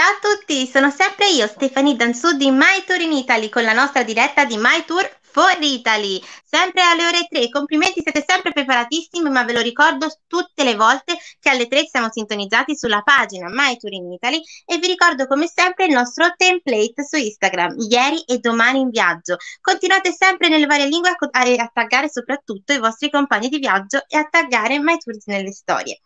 Ciao a tutti, sono sempre io Stefani Danzù di My Tour in Italy con la nostra diretta di My Tour for Italy, sempre alle ore 3. Complimenti, siete sempre preparatissimi, ma ve lo ricordo tutte le volte che alle 3 siamo sintonizzati sulla pagina My Tour in Italy e vi ricordo come sempre il nostro template su Instagram, ieri e domani in viaggio. Continuate sempre nelle varie lingue a, a taggare soprattutto i vostri compagni di viaggio e a taggare My Tours nelle storie.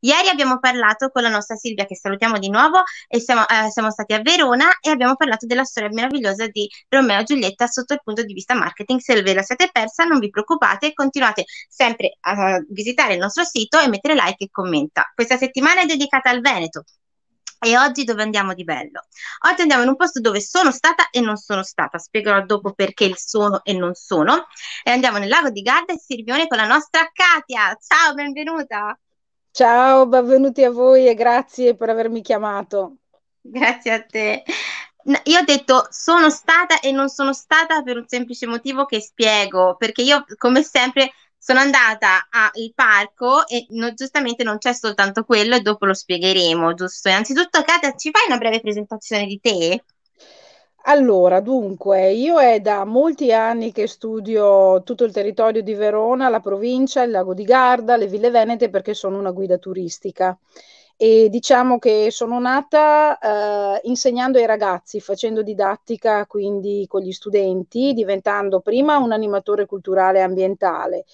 Ieri abbiamo parlato con la nostra Silvia, che salutiamo di nuovo, e siamo, eh, siamo, stati a Verona e abbiamo parlato della storia meravigliosa di Romeo e Giulietta sotto il punto di vista marketing. Se ve la siete persa, non vi preoccupate, continuate sempre a visitare il nostro sito e mettere like e commenta. Questa settimana è dedicata al Veneto. E oggi dove andiamo di bello? Oggi andiamo in un posto dove sono stata e non sono stata, spiegherò dopo perché il sono e non sono. E andiamo nel lago di Garda e Sirvione con la nostra Katia. Ciao, benvenuta! Ciao, benvenuti a voi e grazie per avermi chiamato. Grazie a te. No, io ho detto sono stata e non sono stata per un semplice motivo che spiego, perché io come sempre sono andata al parco e no, giustamente non c'è soltanto quello e dopo lo spiegheremo, giusto? Innanzitutto Katia, ci fai una breve presentazione di te? Allora, dunque, io è da molti anni che studio tutto il territorio di Verona, la provincia, il lago di Garda, le ville venete perché sono una guida turistica e diciamo che sono nata eh, insegnando ai ragazzi, facendo didattica quindi con gli studenti, diventando prima un animatore culturale e ambientale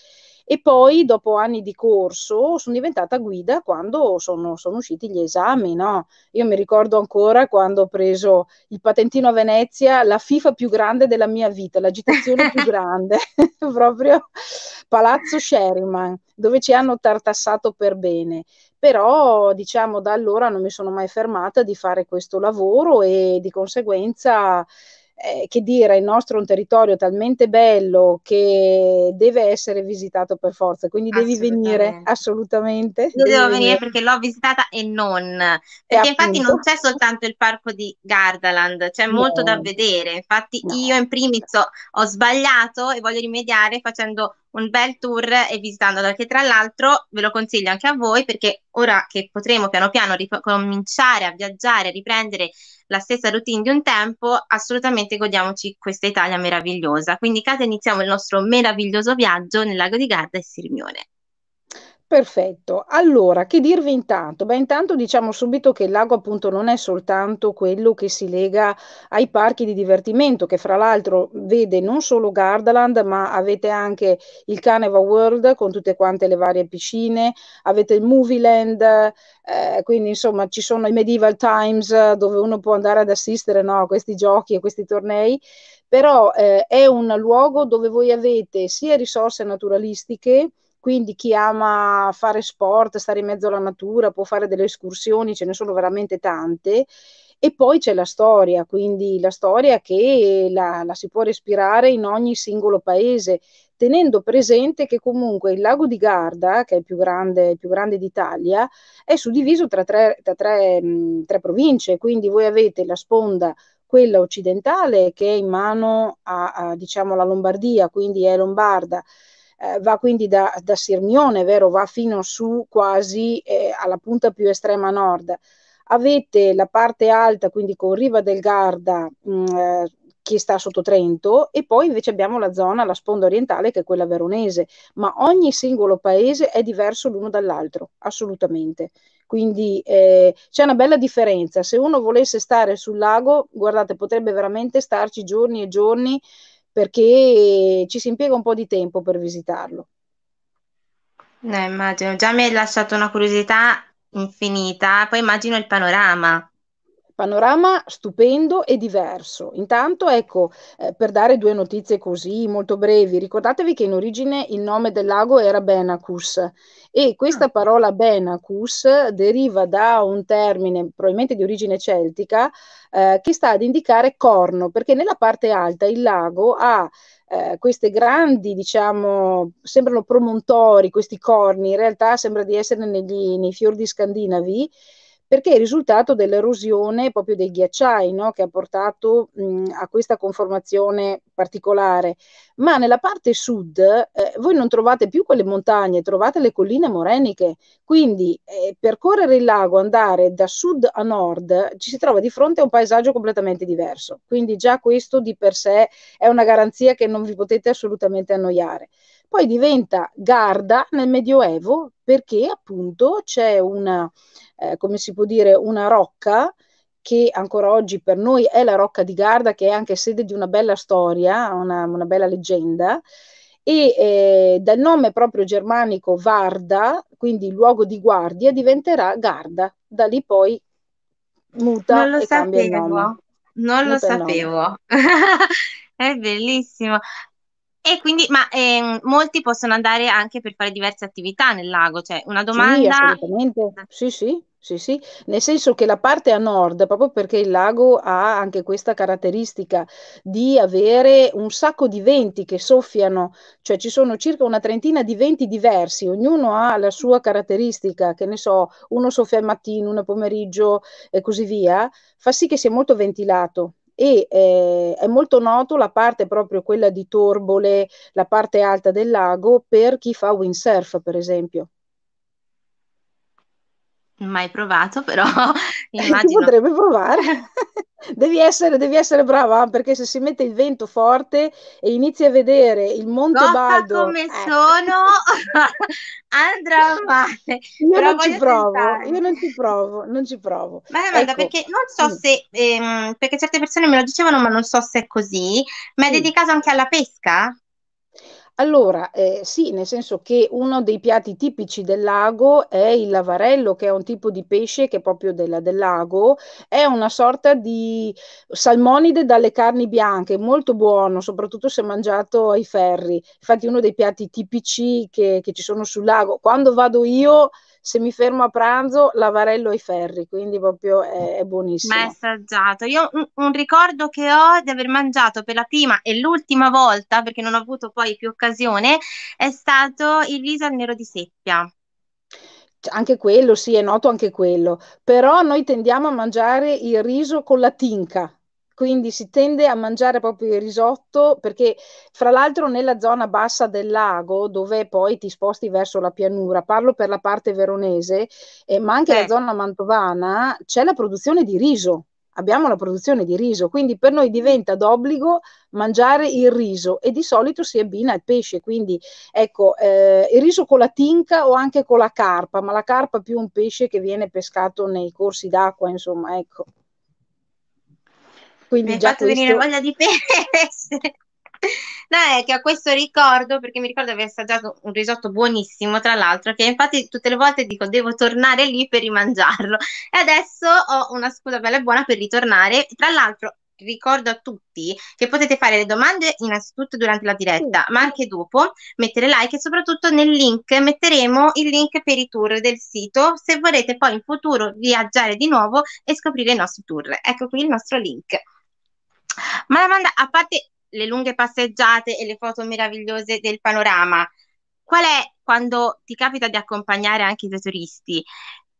e poi, dopo anni di corso, sono diventata guida quando sono, sono usciti gli esami. No? Io mi ricordo ancora quando ho preso il patentino a Venezia, la FIFA più grande della mia vita, l'agitazione più grande, proprio Palazzo Sherman, dove ci hanno tartassato per bene però diciamo da allora non mi sono mai fermata di fare questo lavoro e di conseguenza eh, che dire, il nostro è un territorio talmente bello che deve essere visitato per forza, quindi devi venire assolutamente. Io devo venire perché l'ho visitata e non, perché e infatti appunto. non c'è soltanto il parco di Gardaland, c'è no. molto da vedere, infatti no. io in primis ho sbagliato e voglio rimediare facendo un bel tour e visitandolo, che tra l'altro ve lo consiglio anche a voi perché ora che potremo piano piano ricominciare a viaggiare, a riprendere la stessa routine di un tempo, assolutamente godiamoci questa Italia meravigliosa. Quindi Cate iniziamo il nostro meraviglioso viaggio nel lago di Garda e Sirmione. Perfetto, allora che dirvi intanto? Beh, intanto diciamo subito che il lago appunto non è soltanto quello che si lega ai parchi di divertimento, che fra l'altro vede non solo Gardaland, ma avete anche il Caneva World con tutte quante le varie piscine, avete il Movie Land, eh, quindi insomma ci sono i Medieval Times eh, dove uno può andare ad assistere no, a questi giochi e questi tornei però eh, è un luogo dove voi avete sia risorse naturalistiche quindi chi ama fare sport, stare in mezzo alla natura, può fare delle escursioni, ce ne sono veramente tante. E poi c'è la storia, quindi la storia che la, la, si può respirare in ogni singolo paese, tenendo presente che comunque il lago di Garda, che è il più grande, il più grande d'Italia, è suddiviso tra, tre, tra tre, mh, mm, tre province, quindi voi avete la sponda quella occidentale che è in mano a, a diciamo, la Lombardia, quindi è lombarda, eh, va quindi da, da, Sirmione, vero? va fino su quasi eh, alla punta più estrema nord. Avete la parte alta, quindi con Riva del Garda, mh, mm, eh, che sta sotto Trento, e poi invece abbiamo la zona, la sponda orientale, che è quella veronese, ma ogni singolo paese è diverso l'uno dall'altro, assolutamente. Quindi eh, c'è una bella differenza. Se uno volesse stare sul lago, guardate, potrebbe veramente starci giorni e giorni perché ci si impiega un po' di tempo per visitarlo. No, eh, immagino, già mi hai lasciato una curiosità infinita, poi immagino il panorama panorama stupendo e diverso. Intanto, ecco, eh, per dare due notizie così molto brevi, ricordatevi che in origine il nome del lago era Benacus e questa ah. parola Benacus deriva da un termine probabilmente di origine celtica eh, che sta ad indicare corno, perché nella parte alta il lago ha eh, queste grandi, diciamo, sembrano promontori, questi corni, in realtà sembra di essere negli, nei fiordi scandinavi perché è il risultato dell'erosione proprio dei ghiacciai no? che ha portato mh, a questa conformazione particolare. Ma nella parte sud eh, voi non trovate più quelle montagne, trovate le colline moreniche, quindi eh, percorrere il lago, andare da sud a nord, ci si trova di fronte a un paesaggio completamente diverso. Quindi già questo di per sé è una garanzia che non vi potete assolutamente annoiare poi diventa Garda nel Medioevo perché appunto c'è una, eh, come si può dire, una rocca che ancora oggi per noi è la Rocca di Garda, che è anche sede di una bella storia, una, una bella leggenda, e eh, dal nome proprio germanico Varda, quindi luogo di guardia, diventerà Garda. Da lì poi muta non lo e sapevo. cambia il nome. Non lo sapevo. è bellissimo. E quindi, ma eh, molti possono andare anche per fare diverse attività nel lago, cioè una domanda... Sì, sì, sì, sì, sì, nel senso che la parte a nord, proprio perché il lago ha anche questa caratteristica di avere un sacco di venti che soffiano, cioè ci sono circa una trentina di venti diversi, ognuno ha la sua caratteristica, che ne so, uno soffia al mattino, uno pomeriggio e così via, fa sì che sia molto ventilato e eh, è molto noto la parte proprio quella di Torbole, la parte alta del lago, per chi fa windsurf, per esempio mai provato, però immagino... Potrebbe provare. devi, essere, devi essere brava, eh, perché se si mette il vento forte e inizi a vedere il Monte Gotta Baldo... come eh. sono, andrà male. Io però non ci provo, tentare. io non ci provo, non ci provo. Ma è ecco. perché non so mm. se... Ehm, perché certe persone me lo dicevano, ma non so se è così, ma è sì. dedicato anche alla pesca? Allora, eh, sì, nel senso che uno dei piatti tipici del lago è il lavarello, che è un tipo di pesce che è proprio della, del lago, è una sorta di salmonide dalle carni bianche, molto buono, soprattutto se mangiato ai ferri. Infatti, uno dei piatti tipici che, che ci sono sul lago. Quando vado io se mi fermo a pranzo l'avarello ai ferri, quindi proprio è, è buonissimo. Ma è assaggiato. Io un, un, ricordo che ho di aver mangiato per la prima e l'ultima volta, perché non ho avuto poi più occasione, è stato il riso al nero di seppia. Cioè, anche quello, sì, è noto anche quello, però noi tendiamo a mangiare il riso con la tinca, quindi si tende a mangiare proprio il risotto perché fra l'altro nella zona bassa del lago dove poi ti sposti verso la pianura, parlo per la parte veronese, eh, ma anche eh. la zona mantovana, c'è la produzione di riso. Abbiamo la produzione di riso, quindi per noi diventa d'obbligo mangiare il riso e di solito si abbina al pesce, quindi ecco eh, il riso con la tinca o anche con la carpa, ma la carpa più un pesce che viene pescato nei corsi d'acqua, insomma, ecco. Quindi Mi hai fatto questo... venire voglia di pesce. No, è che ho questo ricordo perché mi ricordo di aver assaggiato un risotto buonissimo, tra l'altro, che infatti tutte le volte dico devo tornare lì per rimangiarlo. E adesso ho una scusa bella e buona per ritornare. Tra l'altro, ricordo a tutti che potete fare le domande innanzitutto durante la diretta, ma anche dopo, mettere like e soprattutto nel link metteremo il link per i tour del sito se vorrete poi in futuro viaggiare di nuovo e scoprire i nostri tour. Ecco qui il nostro link. Ma la domanda, a parte le lunghe passeggiate e le foto meravigliose del panorama, qual è quando ti capita di accompagnare anche i tuoi turisti?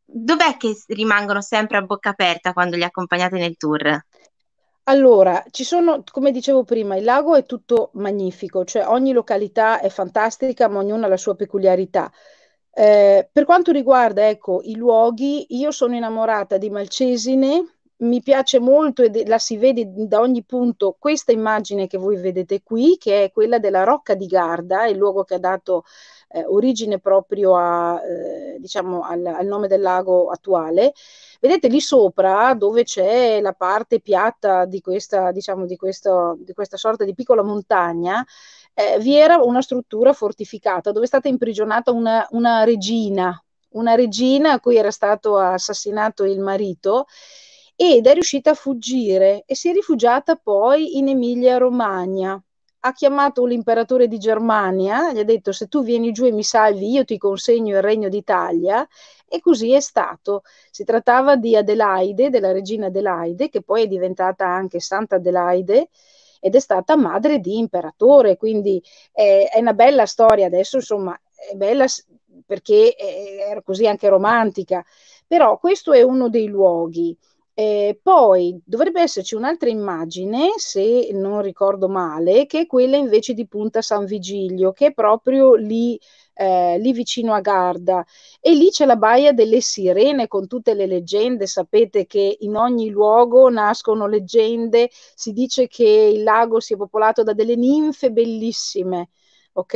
Dov'è che rimangono sempre a bocca aperta quando li accompagnate nel tour? Allora, ci sono, come dicevo prima, il lago è tutto magnifico, cioè ogni località è fantastica, ma ognuna ha la sua peculiarità. Eh, per quanto riguarda, ecco, i luoghi, io sono innamorata di Malcesine, mi piace molto e la si vede da ogni punto questa immagine che voi vedete qui, che è quella della Rocca di Garda, il luogo che ha dato eh, origine proprio a, eh, diciamo al, al, nome del lago attuale. Vedete lì sopra dove c'è la parte piatta di questa, diciamo, di questo, di questa sorta di piccola montagna, eh, vi era una struttura fortificata dove è stata imprigionata una, una regina, una regina a cui era stato assassinato il marito ed è riuscita a fuggire e si è rifugiata poi in Emilia-Romagna. Ha chiamato l'imperatore di Germania, gli ha detto se tu vieni giù e mi salvi io ti consegno il regno d'Italia e così è stato. Si trattava di Adelaide, della regina Adelaide, che poi è diventata anche Santa Adelaide ed è stata madre di imperatore, quindi è, eh, è una bella storia adesso, insomma, è bella perché eh, era così anche romantica, però questo è uno dei luoghi. Eh, poi dovrebbe esserci un'altra immagine, se non ricordo male, che è quella invece di Punta San Vigilio, che è proprio lì, eh, lì vicino a Garda. E lì c'è la baia delle sirene con tutte le leggende. Sapete che in ogni luogo nascono leggende. Si dice che il lago sia popolato da delle ninfe bellissime. Ok,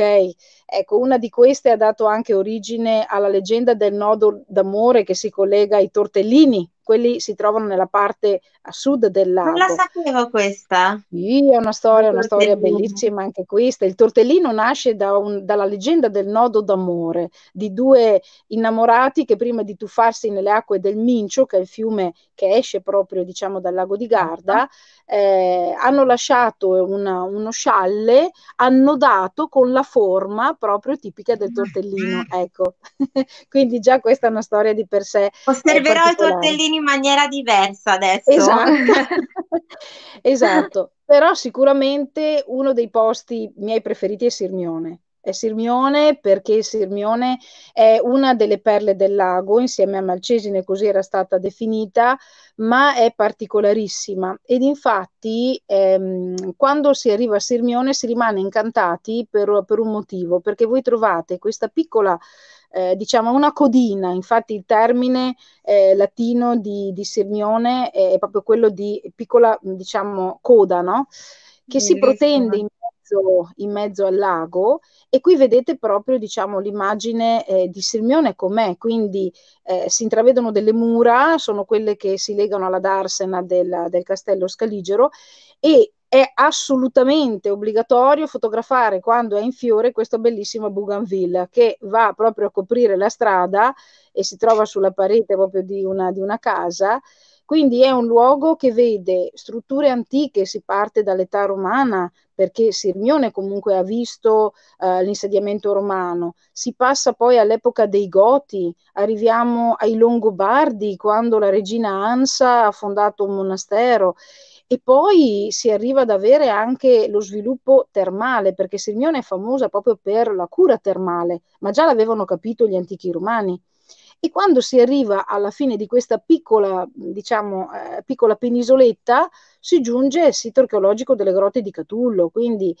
ecco, una di queste ha dato anche origine alla leggenda del nodo d'amore che si collega ai tortellini, quelli si trovano nella parte a sud del lago. Non la sapevo questa. Sì, è una storia, una storia bellissima anche questa. Il tortellino nasce da un, dalla leggenda del nodo d'amore di due innamorati che prima di tuffarsi nelle acque del Mincio, che è il fiume che esce proprio diciamo dal lago di Garda, eh, hanno lasciato una, uno scialle annodato con la forma proprio tipica del tortellino. Mm. Ecco, quindi già questa è una storia di per sé. Eh, Osserverò i tortellini in maniera diversa adesso. Esatto. esatto. Però sicuramente uno dei posti miei preferiti è Sirmione. È Sirmione perché Sirmione è una delle perle del lago, insieme a Malcesine così era stata definita, ma è particolarissima. Ed infatti ehm, quando si arriva a Sirmione si rimane incantati per, per un motivo, perché voi trovate questa piccola eh, diciamo una codina, infatti il termine eh, latino di, di Sirmione è, proprio quello di piccola diciamo coda, no? che si protende in mezzo, in mezzo, al lago e qui vedete proprio diciamo, l'immagine eh, di Sirmione com'è, quindi eh, si intravedono delle mura, sono quelle che si legano alla darsena del, del castello scaligero e è assolutamente obbligatorio fotografare quando è in fiore questa bellissima Bougainville che va proprio a coprire la strada e si trova sulla parete proprio di una, di una casa. Quindi è un luogo che vede strutture antiche, si parte dall'età romana, perché Sirmione comunque ha visto uh, l'insediamento romano, si passa poi all'epoca dei Goti, arriviamo ai Longobardi, quando la regina Ansa ha fondato un monastero e poi si arriva ad avere anche lo sviluppo termale, perché Sirmione è famosa proprio per la cura termale, ma già l'avevano capito gli antichi romani. E quando si arriva alla fine di questa piccola, diciamo, eh, piccola penisoletta, si giunge al sito archeologico delle grotte di Catullo, quindi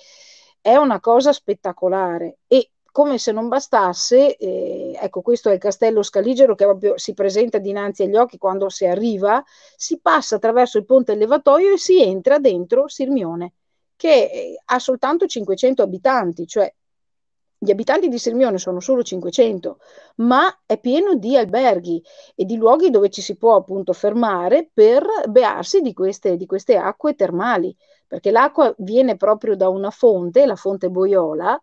è una cosa spettacolare. E come se non bastasse, eh, ecco questo è il castello scaligero che proprio si presenta dinanzi agli occhi quando si arriva, si passa attraverso il ponte levatoio e si entra dentro Sirmione, che eh, ha soltanto 500 abitanti, cioè gli abitanti di Sirmione sono solo 500, ma è pieno di alberghi e di luoghi dove ci si può appunto fermare per bearsi di queste, di queste acque termali, perché l'acqua viene proprio da una fonte, la fonte Boiola,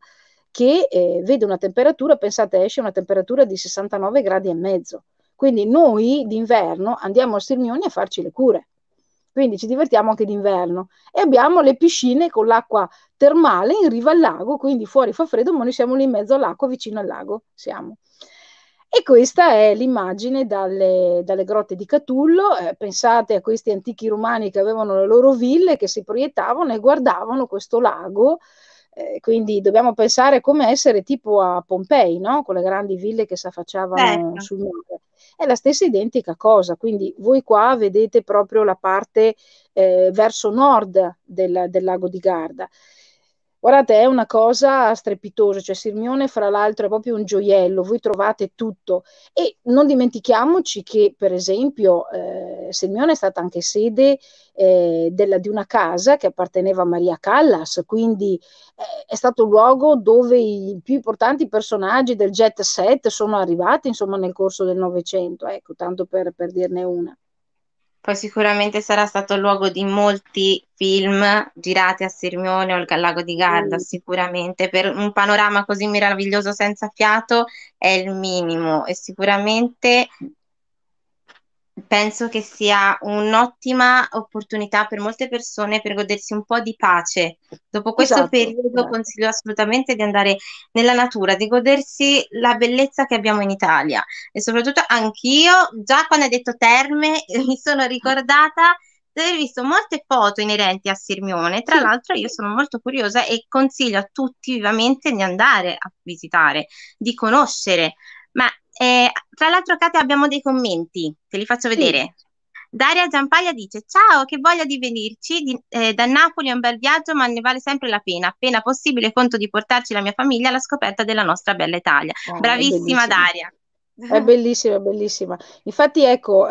che eh, vede una temperatura, pensate, esce una temperatura di 69 gradi e mezzo. Quindi noi d'inverno andiamo a Sirmioni a farci le cure. Quindi ci divertiamo anche d'inverno e abbiamo le piscine con l'acqua termale in riva al lago, quindi fuori fa freddo, ma noi siamo lì in mezzo all'acqua, vicino al lago siamo. E questa è l'immagine dalle, dalle grotte di Catullo. Eh, pensate a questi antichi romani che avevano le loro ville, che si proiettavano e guardavano questo lago eh, quindi dobbiamo pensare come essere tipo a Pompei, no? con le grandi ville che si affacciavano Beh. Certo. sul mare. È la stessa identica cosa, quindi voi qua vedete proprio la parte eh, verso nord del, del, lago di Garda. Guardate, è una cosa strepitosa, cioè Sirmione fra l'altro è proprio un gioiello, voi trovate tutto e non dimentichiamoci che per esempio eh, Sirmione è stata anche sede eh, della, di una casa che apparteneva a Maria Callas, quindi eh, è stato un luogo dove i più importanti personaggi del jet set sono arrivati insomma nel corso del Novecento, ecco, tanto per, per dirne una poi sicuramente sarà stato luogo di molti film girati a Sirmione o al lago di Garda, mm. sicuramente per un panorama così meraviglioso senza fiato è il minimo e sicuramente penso che sia un'ottima opportunità per molte persone per godersi un po' di pace. Dopo questo esatto, periodo eh. consiglio assolutamente di andare nella natura, di godersi la bellezza che abbiamo in Italia e soprattutto anch'io, già quando hai detto terme, mi sono ricordata di aver visto molte foto inerenti a Sirmione. Tra sì. l'altro io sono molto curiosa e consiglio a tutti vivamente di andare a visitare, di conoscere ma eh, tra l'altro, Kate, abbiamo dei commenti, te li faccio sì. vedere. Daria Giampaia dice: Ciao, che voglia di venirci. Di, eh, da Napoli è un bel viaggio, ma ne vale sempre la pena. Appena possibile, conto di portarci la mia famiglia alla scoperta della nostra bella Italia. Ah, Bravissima, Daria. È bellissima, è bellissima. Infatti, ecco. Eh,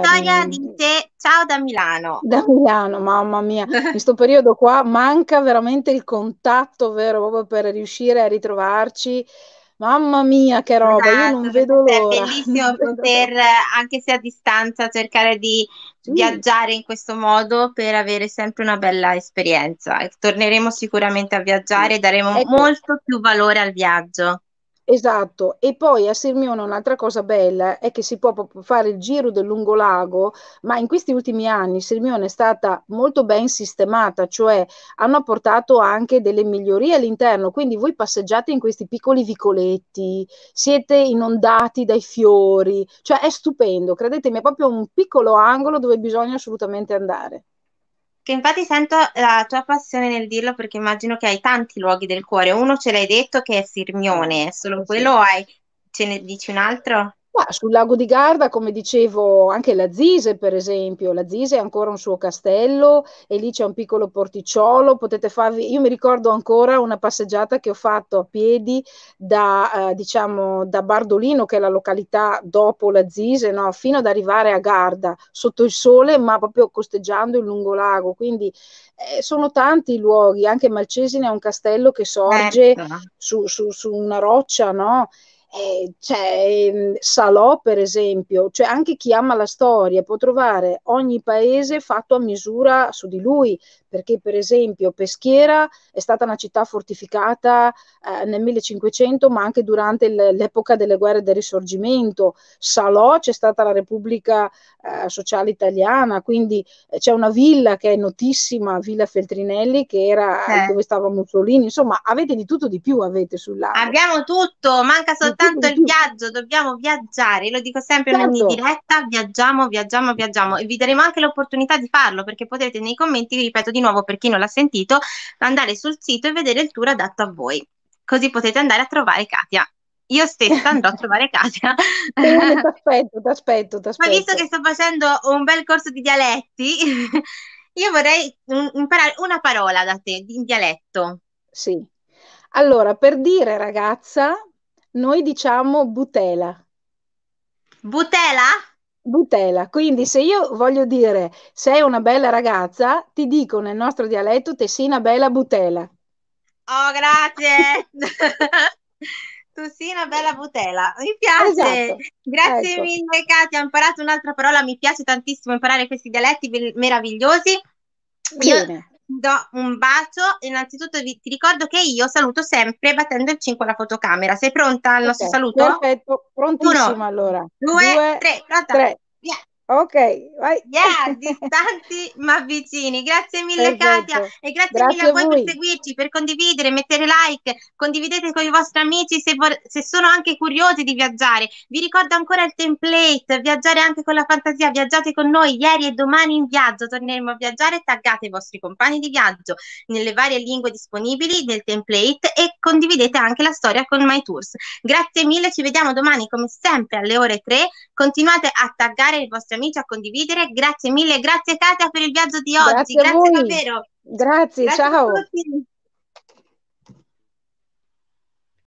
Vittoria dice ciao da Milano. Da Milano, mamma mia. In questo periodo qua manca veramente il contatto vero proprio per riuscire a ritrovarci Mamma mia, che roba, esatto, io non esatto, vedo l'ora. È bellissimo poter, anche se a distanza, cercare di sì. viaggiare in questo modo per avere sempre una bella esperienza. torneremo sicuramente a viaggiare e daremo ecco. molto più valore al viaggio. Esatto, e poi a Sirmione un'altra cosa bella è che si può fare il giro del lungolago, ma in questi ultimi anni Sirmione è stata molto ben sistemata, cioè hanno apportato anche delle migliorie all'interno, quindi voi passeggiate in questi piccoli vicoletti, siete inondati dai fiori, cioè è stupendo, credetemi, è proprio un piccolo angolo dove bisogna assolutamente andare. Che infatti sento la tua passione nel dirlo perché immagino che hai tanti luoghi del cuore. Uno ce l'hai detto che è Sirmione, solo quello sì. hai, ce ne dici un altro? Ma sul lago di Garda, come dicevo, anche la Zise, per esempio, la Zise è ancora un suo castello e lì c'è un piccolo porticciolo, potete farvi, io mi ricordo ancora una passeggiata che ho fatto a piedi da, eh, diciamo, da Bardolino, che è la località dopo la Zise, no? fino ad arrivare a Garda, sotto il sole, ma proprio costeggiando il lungolago, quindi eh, sono tanti i luoghi, anche Malcesine è un castello che sorge certo. su, su, su una roccia, no? Eh, cioè, Salò, per esempio, cioè anche chi ama la storia può trovare ogni paese fatto a misura su di lui, perché per esempio Peschiera è stata una città fortificata eh, nel 1500 ma anche durante l'epoca delle guerre del risorgimento, Salò c'è stata la Repubblica eh, Sociale Italiana, quindi eh, c'è una villa che è notissima, Villa Feltrinelli, che era eh. dove stava Mussolini, insomma avete di tutto di più, avete sull'area. Abbiamo tutto, manca soltanto il viaggio, dobbiamo viaggiare, lo dico sempre certo. in ogni certo. diretta, viaggiamo, viaggiamo, viaggiamo e vi daremo anche l'opportunità di farlo perché potrete nei commenti, ripeto, di nuovo per chi non l'ha sentito, andare sul sito e vedere il tour adatto a voi. Così potete andare a trovare Katia io stessa andrò a trovare Katia. ti aspetto, ti aspetto, ti aspetto. Ma visto che sto facendo un bel corso di dialetti, io vorrei imparare una parola da te in dialetto. Sì. Allora, per dire ragazza, noi diciamo butela. Butela? Butela, quindi se io voglio dire sei una bella ragazza, ti dico nel nostro dialetto te sei una bella butela. Oh, grazie! tu sei una bella butela, mi piace! Esatto. Grazie ecco. mille Katia, ho imparato un'altra parola, mi piace tantissimo imparare questi dialetti meravigliosi. Bene. Io do un bacio. Innanzitutto vi, ti ricordo che io saluto sempre battendo il 5 alla fotocamera. Sei pronta al okay, nostro saluto? Perfetto, prontissima Uno, allora. Due, due tre, pronta. Tre. Ok, vai. Yeah, distanti ma vicini. Grazie mille Perfetto. Katia e grazie, grazie mille a voi, voi, per seguirci, per condividere, mettere like, condividete con i vostri amici se, vor- se, sono anche curiosi di viaggiare. Vi ricordo ancora il template, viaggiare anche con la fantasia, viaggiate con noi ieri e domani in viaggio, torneremo a viaggiare, taggate i vostri compagni di viaggio nelle varie lingue disponibili nel template e condividete anche la storia con MyTours. Grazie mille, ci vediamo domani come sempre alle ore 3, continuate a taggare i vostri amici amici a condividere. Grazie mille, grazie Katia per il viaggio di oggi. Grazie, grazie davvero. Grazie, grazie ciao.